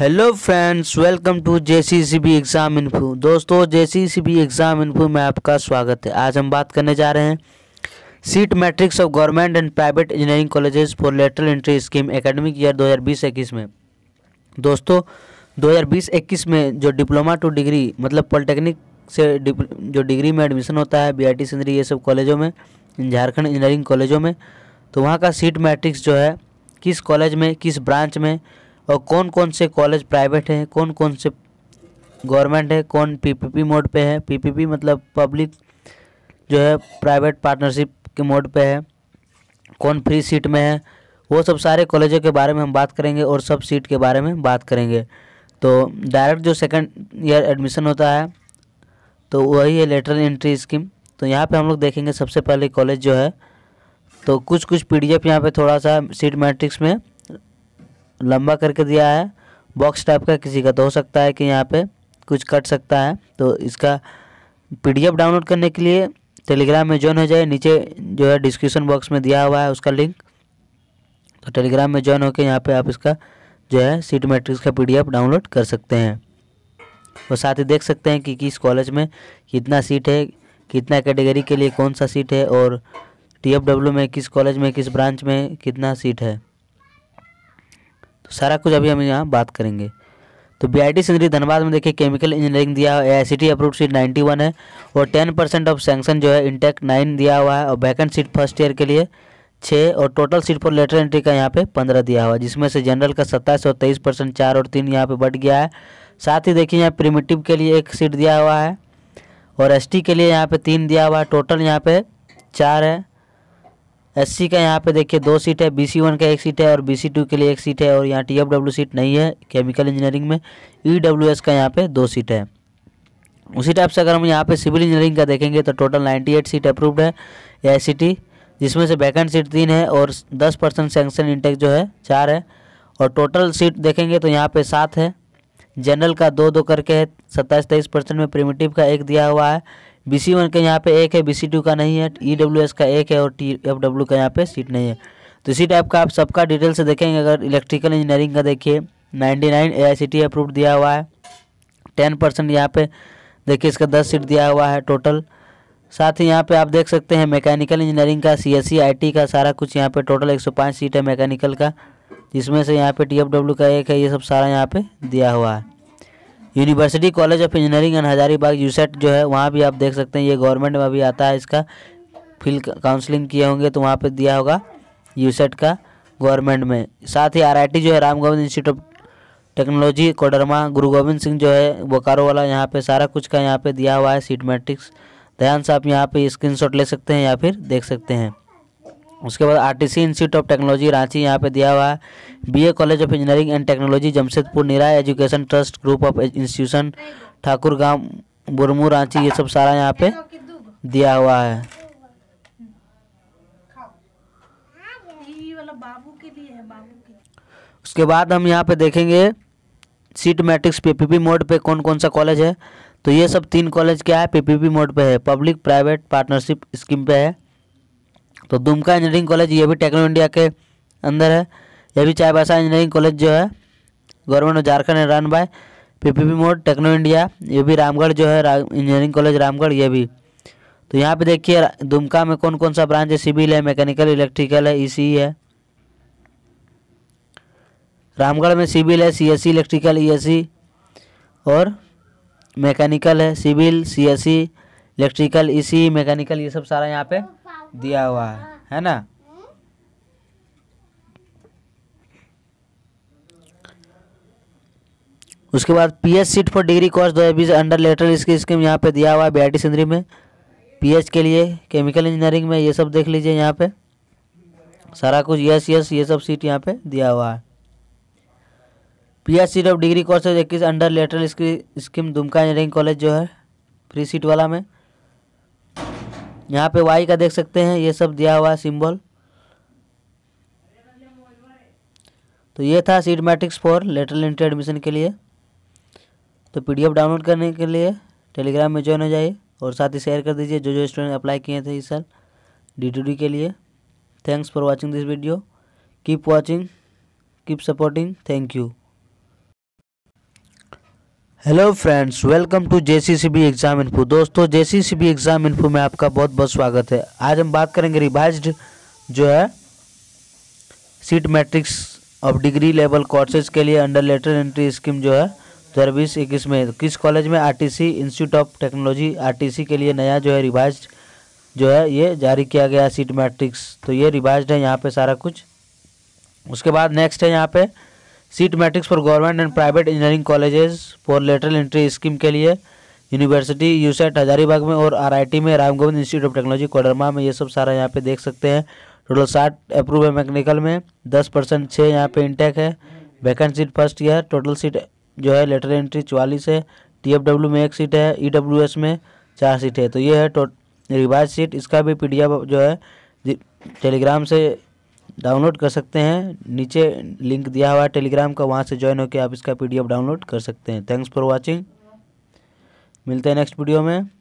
hello friends welcome to J C exam info दोस्तों J C exam info में आपका स्वागत है आज हम बात करने जा रहे हैं seat matrix of government and private engineering colleges for lateral entry scheme academic year 2020-21 में दोस्तों 2020-21 में जो डिप्लोमा टू डिग्री मतलब पॉलिटेक्निक से जो डिग्री में एडमिशन होता है बी आई सिंधरी ये सब कॉलेजों में झारखंड इंजीनियरिंग कॉलेजों में तो वहाँ का सीट मैट्रिक्स जो है किस कॉलेज में किस ब्रांच में और कौन कौन से कॉलेज प्राइवेट हैं कौन कौन से गवर्नमेंट है कौन पीपीपी मोड पे है पीपीपी मतलब पब्लिक जो है प्राइवेट पार्टनरशिप के मोड पे है कौन फ्री सीट में है वो सब सारे कॉलेजों के बारे में हम बात करेंगे और सब सीट के बारे में बात करेंगे तो डायरेक्ट जो सेकंड ईयर एडमिशन होता है तो वही है लेटरल एंट्री स्कीम तो यहाँ पे हम लोग देखेंगे सबसे पहले कॉलेज जो है तो कुछ कुछ एफ यहाँ पर थोड़ा सा सीट मैट्रिक्स में लंबा करके दिया है बॉक्स टाइप का किसी का तो हो सकता है कि यहाँ पे कुछ कट सकता है तो इसका पीडीएफ डाउनलोड करने के लिए टेलीग्राम में ज्वाइन हो जाए नीचे जो है डिस्क्रिप्शन बॉक्स में दिया हुआ है उसका लिंक तो टेलीग्राम में ज्वाइन होकर यहाँ पर आप इसका जो है सीट मैट्रिक्स का पी डाउनलोड कर सकते हैं और साथ ही देख सकते हैं कि किस कॉलेज में कितना सीट है कितना कैटेगरी के लिए कौन सा सीट है और टी में किस कॉलेज में किस ब्रांच में कितना सीट है तो सारा कुछ अभी हम यहाँ बात करेंगे तो B I T Sindri Dhanbad में देखिए केमिकल इंजीनियरिंग दिया है A I C T approve seat ninety one है और टेन परसेंट ऑफ सेंक्शन जो है इंटेक नाइन दिया हुआ है और वैकेंट सीट फर्स्ट ईयर के लिए छः और टोटल सीट पर लेटर एंट्री का यहाँ पे पंद्रह दिया हुआ है जिसमें से जनरल का सत्ताईस और तेईस परसेंट चार और तीन यहाँ पे बढ़ गया है साथ ही देखिए यहाँ प्रीमेटिव के लिए एक सीट दिया हुआ है और एस के लिए यहाँ पर तीन दिया हुआ है टोटल यहाँ पर चार है एस का यहाँ पे देखिए दो सीट है बी सी वन का एक सीट है और बी सी टू के लिए एक सीट है और यहाँ टी एफ डब्ल्यू सीट नहीं है केमिकल इंजीनियरिंग में ई डब्ल्यू एस का यहाँ पे दो सीट है उसी टाइप से अगर हम यहाँ पे सिविल इंजीनियरिंग का देखेंगे तो टोटल 98 सीट अप्रूव्ड है ए आई जिसमें से वैकेंट सीट तीन है और 10 परसेंट सेंक्शन इंटेक जो है चार है और टोटल सीट देखेंगे तो यहाँ पे सात है जनरल का दो दो करके है सत्ताईस तेईस परसेंट में प्रिमेटिव का एक दिया हुआ है बी सी वन का यहाँ पे एक है बी सी टू का नहीं है ई डब्ल्यू एस का एक है और टी एफ डब्ल्यू का यहाँ पे सीट नहीं है तो इसी टाइप का आप सबका डिटेल से देखेंगे अगर इलेक्ट्रिकल इंजीनियरिंग का देखिए ninety nine A I C T approve दिया हुआ है टेन परसेंट यहाँ पे देखिए इसका दस सीट दिया हुआ है टोटल साथ ही यहाँ पे आप देख सकते हैं मैकेनिकल इंजीनियरिंग का सी एस e, का सारा कुछ यहाँ पे टोटल 105 सीट है मैकेनिकल का जिसमें से यहाँ पे टी का एक है ये सब सारा यहाँ पे दिया हुआ है university college of engineering and Hazaribagh UCET जो है वहाँ भी आप देख सकते हैं ये गवर्नमेंट में भी आता है इसका फील्ड काउंसलिंग किए होंगे तो वहाँ पे दिया होगा यूसेट का गवर्नमेंट में साथ ही आरआईटी जो है Ram Govind institute of technology Koderma Guru Gobind Singh जो है बोकारो वाला यहाँ पर सारा कुछ का यहाँ पर दिया हुआ है सीट मैट्रिक्स ध्यान से आप यहाँ पर स्क्रीन ले सकते हैं या फिर देख सकते हैं उसके बाद C institute of technology Ranchi यहाँ पे दिया हुआ है B A college of engineering and technology Jamshedpur Nira education trust group of institution Thakur Gaon Burmu Ranchi ये सब सारा यहाँ पे दिया हुआ है उसके बाद हम यहाँ पे देखेंगे सीट मैट्रिक्स पीपीपी मोड पे कौन कौन सा कॉलेज है तो ये सब तीन कॉलेज क्या है पीपीपी मोड पे है पब्लिक प्राइवेट पार्टनरशिप स्कीम पे है तो दुमका इंजीनियरिंग कॉलेज ये भी टेक्नो इंडिया के अंदर है यह भी चायबासा इंजीनियरिंग कॉलेज जो है government of Jharkhand run by PPP mode Techno India ये भी रामगढ़ जो है इंजीनियरिंग कॉलेज रामगढ़ ये भी तो यहाँ पे देखिए दुमका में कौन कौन सा ब्रांच है सिविल है मैकेनिकल इलेक्ट्रिकल है ई e e है रामगढ़ में सिविल है सी इलेक्ट्रिकल ई और मैकेनिकल है civil C S electrical E C mechanical ये सब सारा यहाँ पे दिया हुआ है है ना उसके बाद P H seat for degree course दो हज़ार अंडर लेटर इसकी स्कीम यहाँ पे दिया हुआ है बी आई सिंधरी में पीएच के लिए केमिकल इंजीनियरिंग में ये सब देख लीजिए यहाँ पे सारा कुछ यस यस ये सब सीट यहाँ पे दिया हुआ है P H seat of degree course इक्कीस अंडर लेटर इसकी स्कीम दुमका इंजीनियरिंग कॉलेज जो है फ्री सीट वाला में यहाँ पे वाई का देख सकते हैं ये सब दिया हुआ है सिम्बॉल तो ये था seat matrix for lateral inter admission के लिए तो पीडीएफ डाउनलोड करने के लिए टेलीग्राम में ज्वाइन हो जाइए और साथ ही शेयर कर दीजिए जो जो स्टूडेंट अप्लाई किए थे इस साल डी के लिए thanks for watching this video keep watching keep supporting thank you hello friends welcome to B exam info दोस्तों बी एग्जाम इन्फो में आपका बहुत बहुत स्वागत है आज हम बात करेंगे रिवाइज्ड जो है seat matrix of degree level courses के लिए अंडर लेटर एंट्री स्कीम जो है दो हज़ार बीस इक्कीस में किस कॉलेज में C institute of technology C के लिए नया जो है रिवाइज जो है ये जारी किया गया सीट मैट्रिक्स तो ये रिवाइज है यहाँ पर सारा कुछ उसके बाद नेक्स्ट है यहाँ पर seat matrix for government and private engineering colleges for lateral entry scheme के लिए यूनिवर्सिटी यूसेट हजारीबाग में और आरआईटी में Ram Govind institute of technology Koderma में ये सब सारा यहाँ पे देख सकते हैं टोटल साठ अप्रूव है मैकेनिकल में दस परसेंट छः यहाँ पे इंटेक है vacant seat first year total seat जो है लेटर एंट्री चवालीस है टी में एक सीट है ई e में चार सीट है तो ये है रिवाइज सीट इसका भी पी जो है टेलीग्राम से डाउनलोड कर सकते हैं नीचे लिंक दिया हुआ है टेलीग्राम का वहाँ से ज्वाइन होकर आप इसका पीडीएफ डाउनलोड कर सकते हैं थैंक्स फॉर वॉचिंग मिलते हैं नेक्स्ट वीडियो में